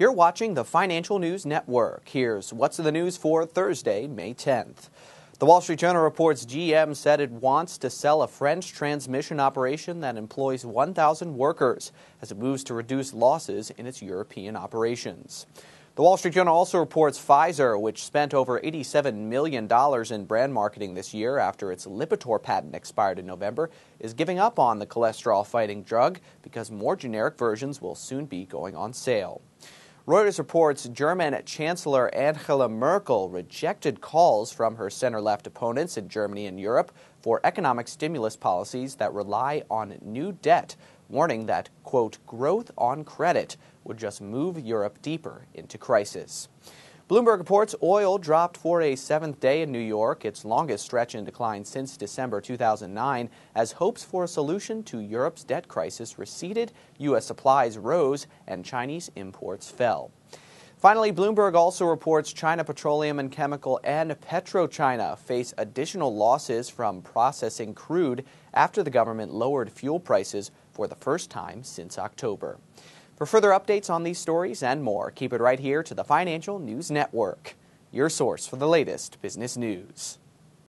You're watching the Financial News Network. Here's what's in the news for Thursday, May 10th. The Wall Street Journal reports GM said it wants to sell a French transmission operation that employs 1,000 workers as it moves to reduce losses in its European operations. The Wall Street Journal also reports Pfizer, which spent over $87 million in brand marketing this year after its Lipitor patent expired in November, is giving up on the cholesterol fighting drug because more generic versions will soon be going on sale. Reuters reports German Chancellor Angela Merkel rejected calls from her center left opponents in Germany and Europe for economic stimulus policies that rely on new debt, warning that, quote, growth on credit would just move Europe deeper into crisis. Bloomberg reports oil dropped for a seventh day in New York, its longest stretch in decline since December 2009, as hopes for a solution to Europe's debt crisis receded, U.S. supplies rose, and Chinese imports fell. Finally, Bloomberg also reports China Petroleum and Chemical and PetroChina face additional losses from processing crude after the government lowered fuel prices for the first time since October. For further updates on these stories and more, keep it right here to the Financial News Network, your source for the latest business news.